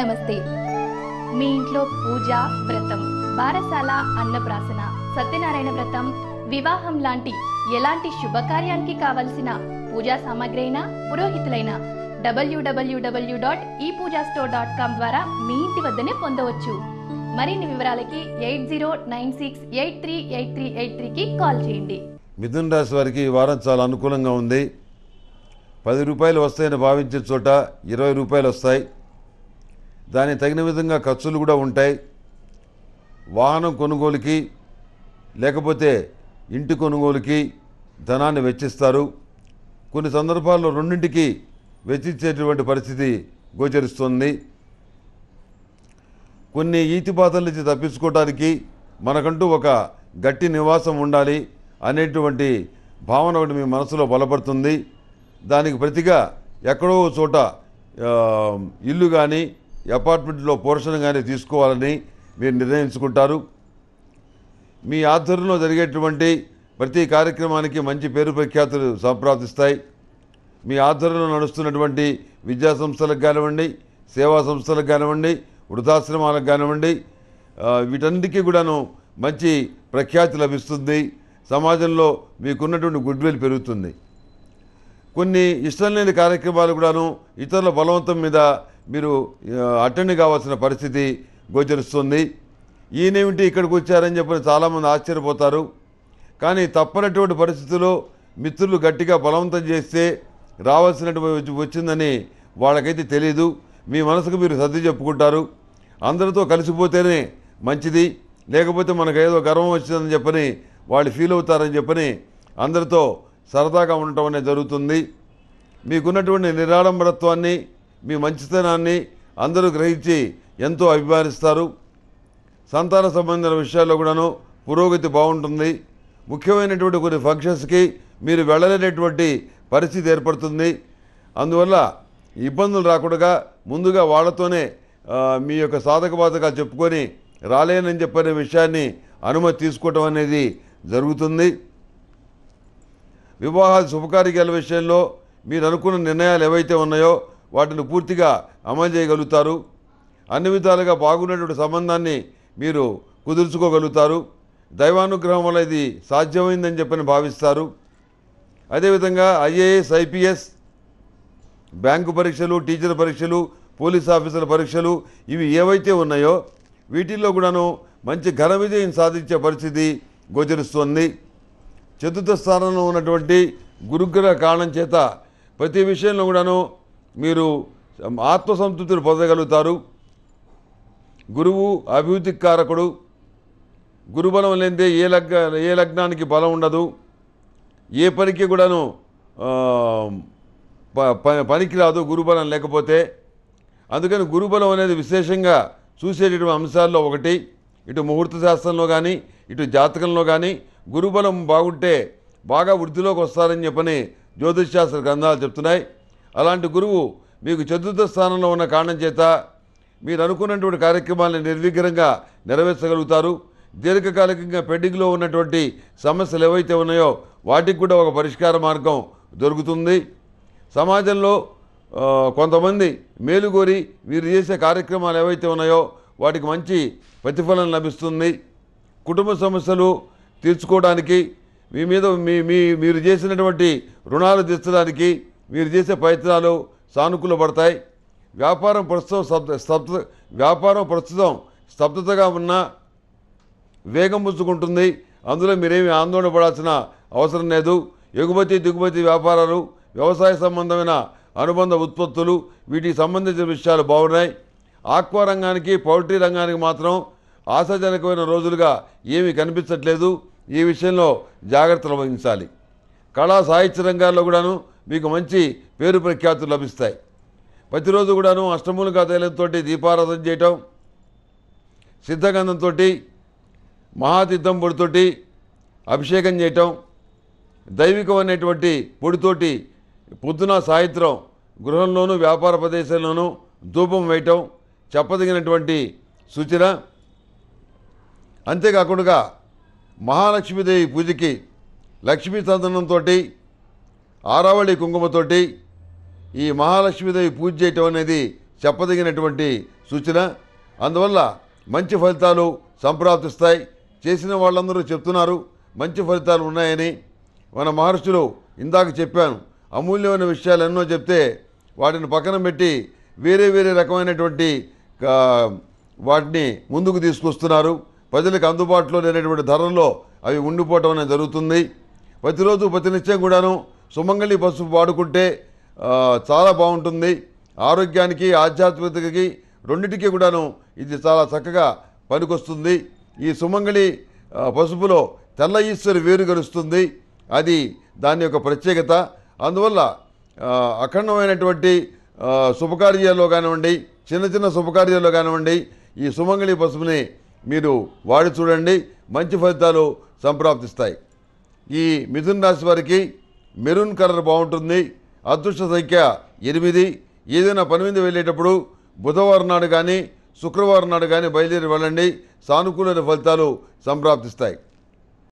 నమస్తే మీ ఇంట్లో పూజ వ్రతం బారసాల అన్నప్రాసన సత్యనారాయణ వ్రతం వివాహం లాంటి ఎలాంటి శుభకార్యానికి కావలసిన పూజా సామాగ్రి అయినా పురోహితులైన డబ్ల్యూడబ్ల్యూడబ్ల్యూ డాట్ ఈ పూజా స్టోర్ డాట్ కామ్ ద్వారా మీ ఇంటి వద్దనే పొందవచ్చు మరిన్ని వివరాలకి eight zero nine six eight three eight three eight త్రీకి కాల్ చేయండి మిథున్ రాశి వారికి ఈ వారం చాలా అనుకూలంగా ఉంది పది రూపాయలు వస్తాయని భావించిన చోట ఇరవై రూపాయలు వస్తాయి దానికి తగిన విధంగా ఖర్చులు కూడా ఉంటాయి వాహనం కొనుగోలుకి లేకపోతే ఇంటి కొనుగోలుకి ధనాన్ని వెచ్చిస్తారు కొన్ని సందర్భాల్లో రెండింటికి వెచ్చించేటువంటి పరిస్థితి గోచరిస్తుంది కొన్ని ఈతిబాధల నుంచి తప్పించుకోవడానికి మనకంటూ ఒక గట్టి నివాసం ఉండాలి అనేటువంటి భావన ఒకటి మీ మనసులో బలపడుతుంది దానికి ప్రతిగా ఎక్కడో చోట ఇల్లు కానీ అపార్ట్మెంట్లో కానీ తీసుకోవాలని మీరు నిర్ణయించుకుంటారు మీ ఆధ్వర్యంలో జరిగేటువంటి ప్రతి కార్యక్రమానికి మంచి పేరు ప్రఖ్యాతులు సంప్రాప్తిస్తాయి మీ ఆధ్వర్యంలో నడుస్తున్నటువంటి విద్యా సంస్థలకు కానివ్వండి సేవా సంస్థలకు కానివ్వండి వృద్ధాశ్రమాలకు కానివ్వండి వీటన్నిటికీ కూడాను మంచి ప్రఖ్యాతి లభిస్తుంది సమాజంలో మీకున్నటువంటి గుడ్ విల్ పెరుగుతుంది కొన్ని ఇష్టం లేని కార్యక్రమాలు కూడాను ఇతరుల బలవంతం మీద మీరు అటెండ్ కావాల్సిన పరిస్థితి గోచరిస్తుంది ఈయనేమిటి ఇక్కడికి వచ్చారని చెప్పి చాలామంది ఆశ్చర్యపోతారు కానీ తప్పనటువంటి పరిస్థితుల్లో మిత్రులు గట్టిగా బలవంతం చేస్తే రావాల్సినటువంటి వచ్చిందని వాళ్ళకైతే తెలీదు మీ మనసుకు మీరు సర్ది చెప్పుకుంటారు అందరితో కలిసిపోతేనే మంచిది లేకపోతే మనకు ఏదో గర్వం వచ్చిందని చెప్పని వాళ్ళు ఫీల్ అవుతారని చెప్పని అందరితో సరదాగా ఉండటం అనేది జరుగుతుంది మీకున్నటువంటి నిరాడంబరత్వాన్ని మీ మంచితనాన్ని అందరూ గ్రహించి ఎంతో అభిమానిస్తారు సంతాన సంబంధించిన విషయాల్లో కూడాను పురోగతి బాగుంటుంది ముఖ్యమైనటువంటి కొన్ని ఫంక్షన్స్కి మీరు వెళ్ళలేనటువంటి పరిస్థితి ఏర్పడుతుంది అందువల్ల ఇబ్బందులు రాకుండా ముందుగా వాళ్ళతోనే మీ యొక్క సాధక బాధకాలు చెప్పుకొని రాలేనని చెప్పని విషయాన్ని అనుమతి తీసుకోవటం అనేది జరుగుతుంది వివాహ శుభకార్యాల విషయంలో మీరు అనుకున్న నిర్ణయాలు ఏవైతే ఉన్నాయో వాటిని పూర్తిగా అమలు చేయగలుగుతారు అన్ని విధాలుగా బాగున్నటువంటి సంబంధాన్ని మీరు కుదుర్చుకోగలుగుతారు దైవానుగ్రహం వల్ల ఇది సాధ్యమైందని చెప్పని భావిస్తారు అదేవిధంగా ఐఏఎస్ ఐపిఎస్ బ్యాంకు పరీక్షలు టీచర్ పరీక్షలు పోలీస్ ఆఫీసర్ పరీక్షలు ఇవి ఏవైతే ఉన్నాయో వీటిల్లో కూడాను మంచి ఘన విజయం సాధించే పరిస్థితి గోచరిస్తోంది చతుర్థ స్థానంలో ఉన్నటువంటి గురుగ్రహ కారణం చేత ప్రతి విషయంలో కూడాను మీరు ఆత్మసంతృప్తిని పొందగలుగుతారు గురువు అభివృద్ధి కారకుడు గురుబలం లేనిదే ఏ లగ్ ఏ లగ్నానికి బలం ఉండదు ఏ పనికి కూడాను పనికి రాదు గురుబలం లేకపోతే అందుకని గురుబలం అనేది విశేషంగా చూసేటటువంటి అంశాల్లో ఒకటి ఇటు ముహూర్త శాస్త్రంలో కానీ ఇటు జాతకంలో కానీ గురుబలం బాగుంటే బాగా వృద్ధిలోకి వస్తారని చెప్పని జ్యోతిష్ శాస్త్ర గ్రంథాలు చెప్తున్నాయి అలాంటి గురువు మీకు చతుర్థ స్థానంలో ఉన్న కారణం చేత మీరు అనుకున్నటువంటి కార్యక్రమాలను నిర్విఘ్నంగా నెరవేర్చగలుగుతారు దీర్ఘకాలికంగా పెండింగ్లో ఉన్నటువంటి సమస్యలు ఏవైతే ఉన్నాయో వాటికి కూడా ఒక పరిష్కార మార్గం దొరుకుతుంది సమాజంలో కొంతమంది కోరి మీరు చేసే కార్యక్రమాలు ఏవైతే ఉన్నాయో వాటికి మంచి ప్రతిఫలం లభిస్తుంది కుటుంబ సమస్యలు తీర్చుకోవడానికి మీ మీద మీ మీరు చేసినటువంటి రుణాలు తీర్చడానికి మీరు చేసే ప్రయత్నాలు సానుకూల పడతాయి వ్యాపారం ప్రస్తుతం స్తబ్ద స్తబ్ద వ్యాపారం ప్రస్తుతం స్తబ్దతగా ఉన్నా వేగం పుచ్చుకుంటుంది అందులో మీరేమి ఆందోళన పడాల్సిన అవసరం లేదు ఎగుమతి దిగుమతి వ్యాపారాలు వ్యవసాయ సంబంధమైన అనుబంధ ఉత్పత్తులు వీటికి సంబంధించిన విషయాలు బాగున్నాయి ఆక్వా రంగానికి పౌల్ట్రీ రంగానికి మాత్రం ఆశాజనకమైన రోజులుగా ఏమీ కనిపించట్లేదు ఈ విషయంలో జాగ్రత్తలు వహించాలి కళా సాహిత్య రంగాల్లో కూడాను మీకు మంచి పేరు ప్రఖ్యాతులు లభిస్తాయి ప్రతిరోజు కూడాను అష్టమూలిక తైలంతో దీపారాధన చేయటం సిద్ధగంధంతో మహాతీర్థం పొడితోటి అభిషేకం చేయటం దైవికం అనేటువంటి పొడితోటి పొద్దున సాయంత్రం గృహంలోనూ వ్యాపార ప్రదేశంలోనూ ధూపం వేయటం చెప్పదగినటువంటి సూచన అంతేకాకుండా మహాలక్ష్మీదేవి పూజకి లక్ష్మీ సంతానంతో ఆరావళి కుంకుమతోటి ఈ మహాలక్ష్మీదేవి పూజ చేయటం అనేది చెప్పదగినటువంటి సూచన అందువల్ల మంచి ఫలితాలు సంప్రాప్తిస్తాయి చేసిన వాళ్ళందరూ చెప్తున్నారు మంచి ఫలితాలు ఉన్నాయని మన మహర్షులు ఇందాక చెప్పాను అమూల్యమైన విషయాలు ఎన్నో చెప్తే వాటిని పక్కన పెట్టి వేరే వేరే రకమైనటువంటి వాటిని ముందుకు తీసుకొస్తున్నారు ప్రజలకు అందుబాటులో లేనటువంటి ధరల్లో అవి ఉండిపోవటం అనేది జరుగుతుంది ప్రతిరోజు ప్రతినిత్యం కూడాను సుమంగళి పసుపు వాడుకుంటే చాలా బాగుంటుంది ఆరోగ్యానికి ఆధ్యాత్మికతకి రెండింటికి కూడాను ఇది చాలా చక్కగా పనికొస్తుంది ఈ సుమంగళి పసుపులో తెల్ల ఈశ్వరి వేరు అది దాని యొక్క ప్రత్యేకత అందువల్ల అఖండమైనటువంటి శుభకార్యాల్లో కానివ్వండి చిన్న చిన్న శుభకార్యాల్లో కానివ్వండి ఈ సుమంగళి పసుపుని మీరు వాడి చూడండి మంచి ఫలితాలు సంప్రాప్తిస్తాయి ఈ మిథున్ రాశి వారికి మెరూన్ కలర్ బాగుంటుంది అదృష్ట సంఖ్య ఎనిమిది ఏదైనా పని మీద వెళ్ళేటప్పుడు బుధవారం నాడు కానీ శుక్రవారం నాడు కానీ బయలుదేరి వెళ్ళండి సానుకూల ఫలితాలు సంప్రాప్తిస్తాయి